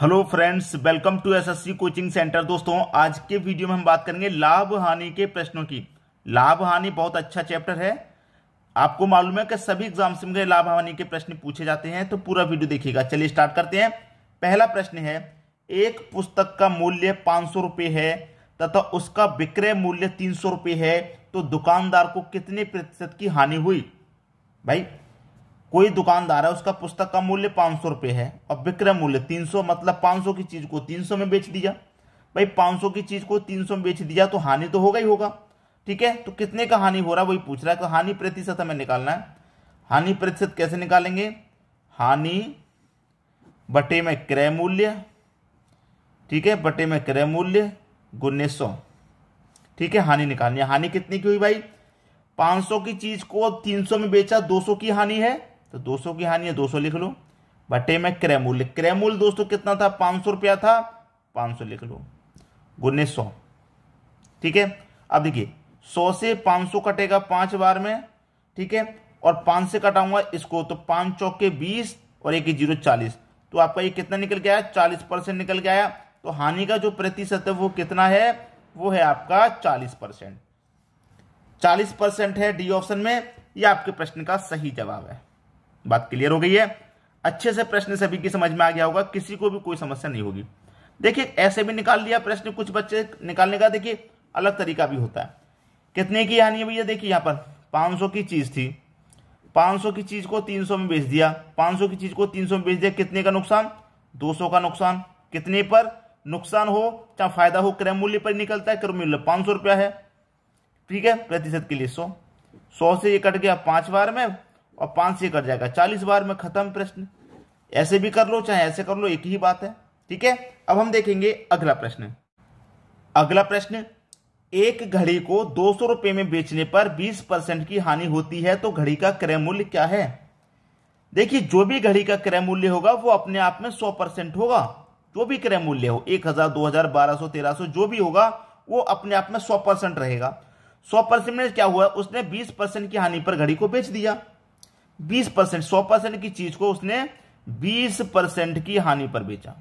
hello friends welcome to SSC coaching centre दोस्तों आज के वीडियो में हम बात करेंगे लाभ हानि के प्रश्नों की लाभ हानि बहुत अच्छा चैप्टर है आपको मालूम है कि सभी एग्जाम्स में लाभ हानि के प्रश्न पूछे जाते हैं तो पूरा वीडियो देखिएगा चलिए स्टार्ट करते हैं पहला प्रश्न है एक पुस्तक का मूल्य पांच सौ है तथा उसका विक्रय मूल्य तीन सौ है तो दुकानदार को कितने प्रतिशत की हानि हुई भाई कोई दुकानदार है उसका पुस्तक का मूल्य पांच सौ रुपए है और विक्रय मूल्य तीन सौ मतलब पांच सौ की चीज़ को तीन सौ में बेच दिया भाई पांच सौ की चीज़ को तीन सौ में बेच दिया तो हानि तो होगा ही होगा ठीक है तो कितने का हानि हो रहा है वही पूछ रहा है तो हानि प्रतिशत हमें निकालना है हानि प्रतिशत कैसे निकालेंगे हानि बटे में क्रय मूल्य ठीक है बटे में क्रय मूल्य गुन्ने सौ ठीक है हानि निकालनी है हानि कितनी की हुई भाई 500 की चीज को 300 में बेचा 200 की हानि है तो 200 की हानि है 200 लिख लो बटे में क्रेमूल क्रेमूल दोस्तों कितना था पांच सौ रुपया था पांच सौ लिख लो गुने सौ ठीक है अब देखिए सौ से पांच सौ कटेगा पांच बार में ठीक है और पांच से कटाऊंगा इसको तो पांच चौके बीस और एक जीरो चालीस तो आपका ये कितना निकल गया चालीस परसेंट निकल गया तो हानि का जो प्रतिशत है वो कितना है वो है आपका चालीस परसेंट चालीस परसेंट है डी ऑप्शन में यह आपके प्रश्न का सही जवाब है बात क्लियर हो गई है अच्छे से प्रश्न सभी की समझ में आ गया होगा किसी को भी कोई समस्या नहीं होगी देखिए ऐसे भी निकाल लिया प्रश्न कुछ बच्चे निकालने का देखिए अलग तरीका भी होता है कितने की हानि है भैया देखिए यहाँ पर 500 की चीज़ थी 500 की चीज़ को 300 में बेच दिया 500 की चीज़ को 300 में बेच दिया कितने का नुकसान 200 का नुकसान कितने पर नुकसान हो चाहे फायदा हो क्रय मूल्य पर निकलता है क्रय मूल्य पांच सौ रुपया है ठीक है प्रतिशत के लिए सौ सौ से ये कट गया पांच बार में और पांच से कर जाएगा चालीस बार में खत्म प्रश्न ऐसे भी कर लो चाहे ऐसे कर लो एक ही बात है ठीक है अब हम देखेंगे अगला प्रश्न अगला प्रश्न एक घड़ी को दो सौ रुपए में बेचने पर बीस परसेंट की हानि होती है तो घड़ी का क्रय मूल्य क्या है देखिए जो भी घड़ी का क्रय मूल्य होगा वो अपने आप में सौ परसेंट होगा जो भी क्रय मूल्य हो एक हजार दो हजार बारह सौ तेरह जो भी होगा वो अपने आप में सौ परसेंट रहेगा सौ परसेंट में क्या हुआ उसने बीस परसेंट की हानि पर घड़ी को बेच दिया बीस परसेंट सौ परसेंट की चीज को उसने बीस परसेंट की हानि पर बेचा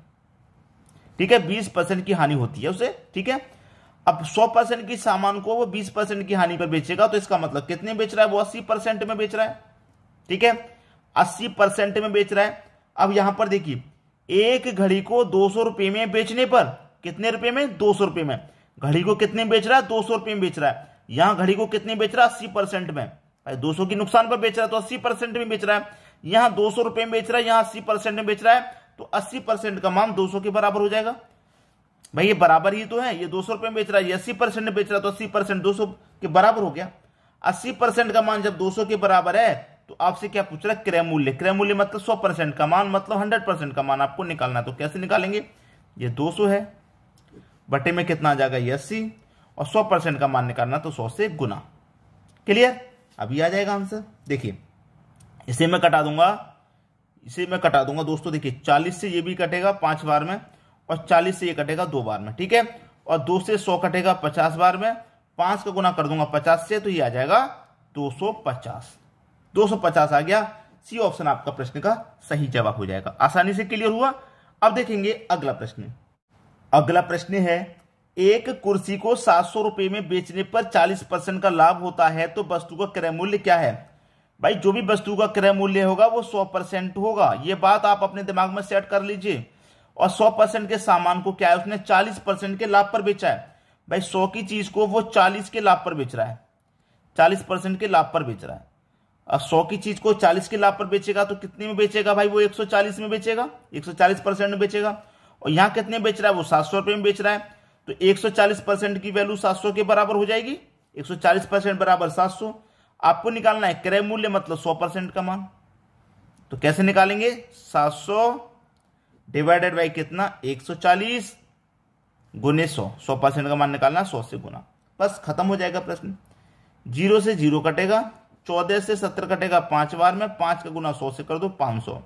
ठीक है बीस परसेंट की हानि होती है उसे ठीक है अब सौ परसेंट की सामान को वो बीस परसेंट की हानि पर बेचेगा तो इसका मतलब कितने बेच रहा है वो अस्सी परसेंट में बेच रहा है ठीक है अस्सी परसेंट में बेच रहा है अब यहां पर देखिए एक घड़ी को दो सौ रुपए में बेचने पर कितने रुपए में दो सौ रुपए में घड़ी को कितने बेच रहा है दो सौ रुपए में बेच रहा है यहां घड़ी को कितने बेच रहा है अस्सी परसेंट में भाई 200 की नुकसान पर बेच रहा है तो 80 परसेंट में बेच रहा है यहां दो सौ रुपए में बेच रहा है यहां अस्सी परसेंट में बेच रहा है तो अस्सी परसेंट का मान दो सौ के बराबर हो जाएगा भाई ये बराबर ही तो है ये दो सौ रुपए में बेच रहा है ये अस्सी परसेंट में बेच रहा है तो अस्सी परसेंट दो सौ के बराबर हो गया अस्सी परसेंट का मान जब दो सौ के बराबर है तो आपसे क्या पूछ रहा है क्रय मूल्य क्रय मूल्य मतलब सौ परसेंट का मान मतलब हंड्रेड परसेंट का मान आपको निकालना है तो कैसे निकालेंगे ये दो सौ है बटे में कितना आ जाएगा ये अस्सी और सौ परसेंट का मान निकालना तो सौ से गुना क्लियर अभी आ जाएगा आंसर देखिए इसे मैं कटा दूंगा इसे मैं कटा दूंगा दोस्तों देखिए चालीस से ये भी कटेगा पांच बार में और चालीस से ये कटेगा दो बार में ठीक है और दो से सौ कटेगा पचास बार में पांच का गुना कर दूंगा पचास से तो ये आ जाएगा दो सौ पचास दो सौ पचास आ गया सी ऑप्शन आपका प्रश्न का सही जवाब हो जाएगा आसानी से क्लियर हुआ अब देखेंगे अगला प्रश्न अगला प्रश्न है एक कुर्सी को सात सौ रुपए में बेचने पर चालीस परसेंट का लाभ होता है तो वस्तु का क्रय मूल्य क्या है भाई जो भी वस्तु का क्रय मूल्य होगा वो सौ परसेंट होगा ये बात आप अपने दिमाग में सेट कर लीजिए और सौ परसेंट के सामान को क्या है उसने चालीस परसेंट के लाभ पर बेचा है भाई सौ की चीज को वो चालीस के लाभ पर बेच रहा है चालीस परसेंट के लाभ पर बेच रहा है अब सौ की चीज को चालीस के लाभ पर बेचेगा तो कितने में बेचेगा भाई वो एक सौ चालीस में बेचेगा एक सौ चालीस परसेंट में बेचेगा और यहां कितने बेच रहा है वो सात सौ में बेच रहा है तो 140 परसेंट की वैल्यू 700 के बराबर हो जाएगी 140 परसेंट बराबर 700 आपको निकालना है क्रय मूल्य मतलब 100 परसेंट का मान तो कैसे निकालेंगे 700 डिवाइडेड बाई कितना 140 गुने सौ सौ परसेंट का मान निकालना 100 से गुना बस खत्म हो जाएगा प्रश्न जीरो से जीरो कटेगा चौदह से सत्तर कटेगा पांच बार में पांच का गुना सौ से कर दो पांच सौ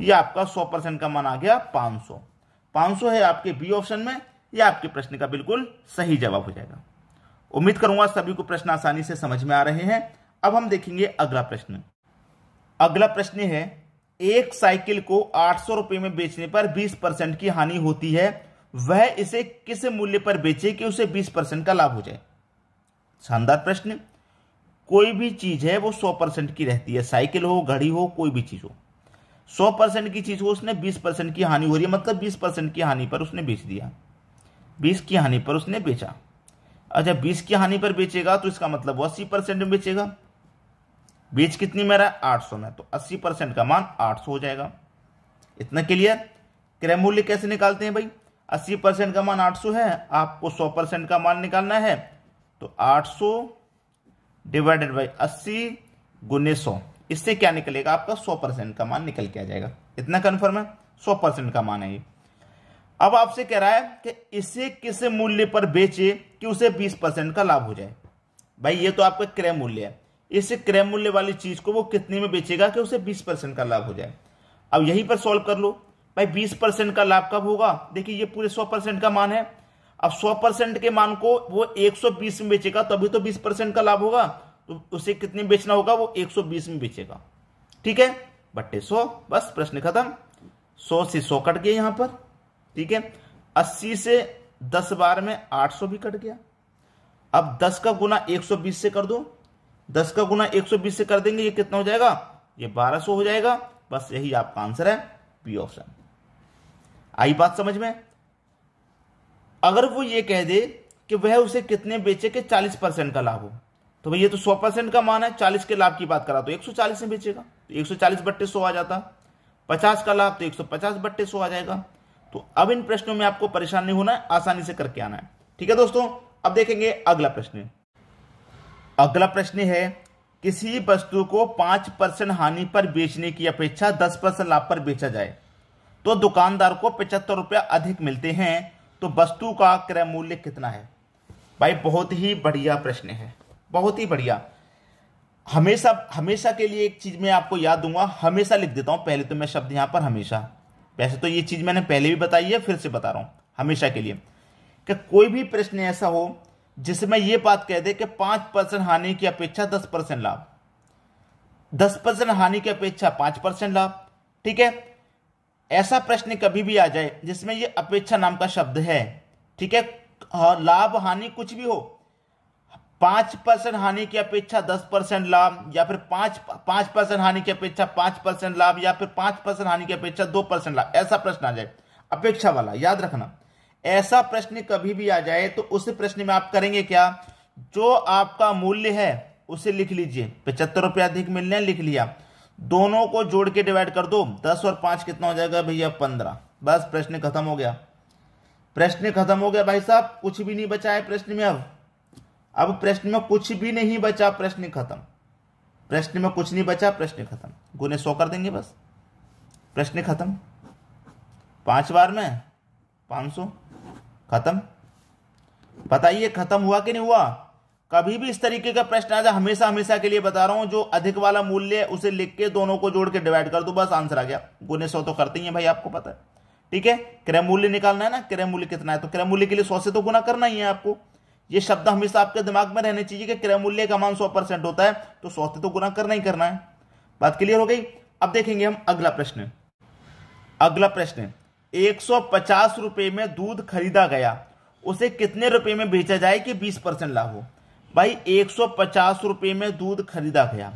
ये आपका सौ परसेंट का मान आ गया पांच सौ पांच सौ है आपके बी ऑप्शन में यह आपके प्रश्न का बिल्कुल सही जवाब हो जाएगा उम्मीद करूंगा सभी को प्रश्न आसानी से समझ में आ रहे हैं अब हम देखेंगे अगला प्रश्न अगला प्रश्न है एक साइकिल को आठ सौ में बेचने पर बीस परसेंट की हानि होती है वह इसे किस मूल्य पर बेचे कि उसे बीस परसेंट का लाभ हो जाए शानदार प्रश्न कोई भी चीज है वो सौ परसेंट की रहती है साइकिल हो घड़ी हो कोई भी चीज हो सौ परसेंट की चीज हो उसने बीस परसेंट की हानि हो रही है मतलब बीस परसेंट की हानि पर उसने बेच दिया बीस की हानि पर उसने बेचा अच्छा बीस की हानि पर बेचेगा तो इसका मतलब वो अस्सी परसेंट में बेचेगा बीज कितनी में रहा है आठ सौ में तो अस्सी परसेंट का मान आठ सौ हो जाएगा इतना क्लियर क्रय मूल्य कैसे निकालते हैं भाई अस्सी परसेंट का मान आठ सौ है आपको सौ परसेंट का मान निकालना है तो आठ सौ डिवाइडेड बाई अस्सी गुने सौ इससे क्या निकलेगा आपका सौ परसेंट का मान निकल के आ जाएगा इतना कन्फर्म है सौ परसेंट का मान है ये अब आपसे कह रहा है कि इसे किस मूल्य पर बेचे कि उसे 20 परसेंट का लाभ हो जाए भाई ये तो आपका क्रय मूल्य है इस क्रय मूल्य वाली चीज को वो कितने में बेचेगा कि उसे 20 परसेंट का लाभ हो जाए अब यहीं पर सॉल्व कर लो भाई 20 परसेंट का लाभ कब होगा देखिए ये पूरे 100 परसेंट का मान है अब 100 परसेंट के मान को वो 120 में बेचेगा तो तो 20 परसेंट का लाभ होगा तो उसे कितने बेचना होगा वो 120 में बेचेगा ठीक है बट्टे सौ बस प्रश्न खत्म सौ से सौ कट गए यहां पर ठीक है अस्सी से दस बार में आठ सौ भी कट गया अब दस का गुना एक सौ बीस से कर दो दस का गुना एक सौ बीस से कर देंगे ये कितना हो जाएगा ये बारह सौ हो जाएगा बस यही आपका आंसर है बी ऑप्शन आई बात समझ में अगर वो ये कह दे कि वह उसे कितने बेचे के चालीस परसेंट का लाभ हो तो भैया तो सौ परसेंट का मान है चालीस के लाभ की बात करा तो एक सौ चालीस में बेचेगा तो एक सौ चालीस बट्टे सौ आ जाता पचास का लाभ तो एक सौ पचास बट्टे सौ आ जाएगा तो अब इन प्रश्नों में आपको परेशान नहीं होना है आसानी से करके आना है ठीक है दोस्तों अब देखेंगे अगला प्रश्न अगला प्रश्न है किसी वस्तु को पांच परसेंट हानि पर बेचने की अपेक्षा दस परसेंट लाभ पर बेचा जाए तो दुकानदार को पचहत्तर रुपया अधिक मिलते हैं तो वस्तु का क्रय मूल्य कितना है भाई बहुत ही बढ़िया प्रश्न है बहुत ही बढ़िया हमेशा हमेशा के लिए एक चीज मैं आपको याद दूंगा हमेशा लिख देता हूं पहले तो मैं शब्द यहां पर हमेशा वैसे तो ये चीज मैंने पहले भी बताई है फिर से बता रहा हूं हमेशा के लिए कि कोई भी प्रश्न ऐसा हो जिसमें यह बात कह दे कि पांच परसेंट हानि की अपेक्षा दस परसेंट लाभ दस परसेंट हानि की अपेक्षा पांच परसेंट लाभ ठीक है ऐसा प्रश्न कभी भी आ जाए जिसमें यह अपेक्षा नाम का शब्द है ठीक है लाभ हानि कुछ भी हो पांच परसेंट हानि की अपेक्षा दस परसेंट लाभ या फिर पांच पांच परसेंट हानि की अपेक्षा पांच परसेंट लाभ या फिर पांच परसेंट हानि की अपेक्षा दो परसेंट लाभ ऐसा प्रश्न आ जाए अपेक्षा वाला याद रखना ऐसा प्रश्न कभी भी आ जाए तो उस प्रश्न में आप करेंगे क्या जो आपका मूल्य है उसे लिख लीजिए पचहत्तर रुपये अधिक मिलने लिख लिया दोनों को जोड़ के डिवाइड कर दो दस और पांच कितना हो जाएगा भैया पंद्रह बस प्रश्न खत्म हो गया प्रश्न खत्म हो गया भाई साहब कुछ भी नहीं बचा है प्रश्न में अब अब प्रश्न में कुछ भी नहीं बचा प्रश्न खत्म प्रश्न में कुछ नहीं बचा प्रश्न खत्म गुने सौ कर देंगे बस प्रश्न खत्म पांच बार में पांच सौ खत्म बताइए खत्म हुआ कि नहीं हुआ कभी भी इस तरीके का प्रश्न आ जाए हमेशा हमेशा के लिए बता रहा हूं जो अधिक वाला मूल्य है उसे लिख के दोनों को जोड़ के डिवाइड कर दो बस आंसर आ गया गुने सौ तो करते ही है भाई आपको पता है ठीक है क्रय मूल्य निकालना है ना क्रय मूल्य कितना है तो क्रय मूल्य के लिए सौ से तो गुना करना ही है आपको ये शब्द हमेशा आपके दिमाग में रहने चाहिए कि क्रय मूल्य का मान सौ परसेंट होता है तो सौ से तो गुना करना ही करना है बात क्लियर हो गई अब देखेंगे हम अगला प्रश्न अगला प्रश्न एक सौ में दूध खरीदा गया उसे कितने रुपए में बेचा जाए कि बीस परसेंट लाभ हो भाई एक सौ पचास में दूध खरीदा गया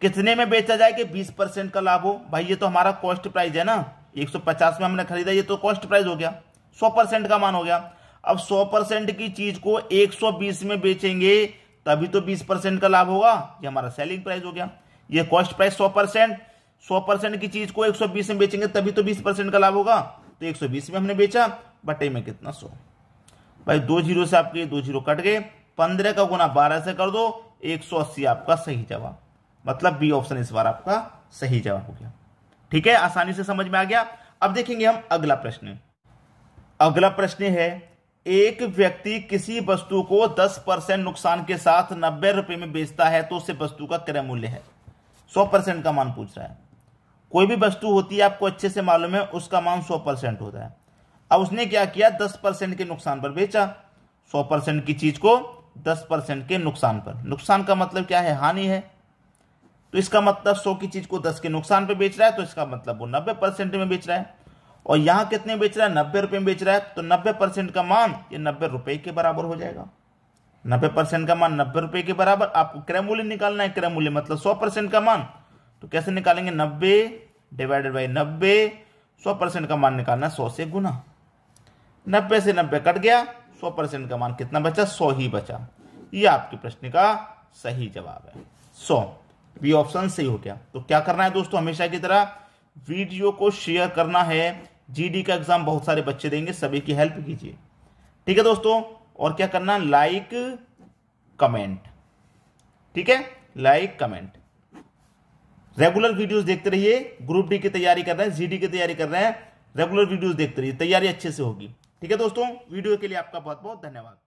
कितने में बेचा जाए कि बीस परसेंट का लाभ हो भाई ये तो हमारा कॉस्ट प्राइस है ना एक सौ पचास में हमने खरीदा ये तो कॉस्ट प्राइस हो गया सौ परसेंट का मान हो गया अब 100 परसेंट की चीज को 120 में बेचेंगे तभी तो 20 परसेंट का लाभ होगा ये हमारा सेलिंग प्राइस हो गया ये कॉस्ट प्राइस 100 परसेंट सौ परसेंट की चीज को 120 में बेचेंगे तभी तो 20 परसेंट का लाभ होगा तो 120 में हमने बेचा बटे में कितना 100 भाई दो जीरो से आपके दो जीरो कट गए पंद्रह का गुना बारह से कर दो एक आपका सही जवाब मतलब बी ऑप्शन इस बार आपका सही जवाब हो गया ठीक है आसानी से समझ में आ गया अब देखेंगे हम अगला प्रश्न अगला प्रश्न है एक व्यक्ति किसी वस्तु को 10 परसेंट नुकसान के साथ नब्बे रुपए में बेचता है तो उसे वस्तु का क्रय मूल्य है 100 परसेंट का मान पूछ रहा है कोई भी वस्तु होती है आपको अच्छे से मालूम है उसका मान 100 परसेंट होता है अब उसने क्या किया 10 परसेंट के नुकसान पर बेचा 100 परसेंट की चीज को 10 परसेंट के नुकसान पर नुकसान का मतलब क्या है हानि है तो इसका मतलब सौ की चीज को दस के नुकसान पर बेच रहा है तो इसका मतलब वो नब्बे परसेंट में बेच रहा है और यहां कितने बेच रहा है नब्बे रुपए में बेच रहा है तो नब्बे परसेंट का मान ये नब्बे रुपए के बराबर हो जाएगा नब्बे परसेंट का मान नब्बे रुपए के बराबर आपको क्रय मूल्य निकालना है क्रय मूल्य मतलब सौ परसेंट का मान तो कैसे निकालेंगे नब्बे डिवाइडेड बाई नब्बे सौ परसेंट का मान निकालना सौ से गुना नब्बे से नब्बे कट गया सौ परसेंट का मान कितना बचा सौ ही बचा ये आपके प्रश्न का सही जवाब है सौ बी ऑप्शन सही हो गया तो क्या करना है दोस्तों हमेशा की तरह वीडियो को शेयर करना है जीडी का एग्जाम बहुत सारे बच्चे देंगे सभी की हेल्प कीजिए ठीक है दोस्तों और क्या करना लाइक कमेंट ठीक है लाइक कमेंट रेगुलर वीडियोस देखते रहिए ग्रुप डी की तैयारी कर रहे हैं जीडी की तैयारी कर रहे हैं रेगुलर वीडियोस देखते रहिए तैयारी अच्छे से होगी ठीक है दोस्तों वीडियो के लिए आपका बहुत बहुत धन्यवाद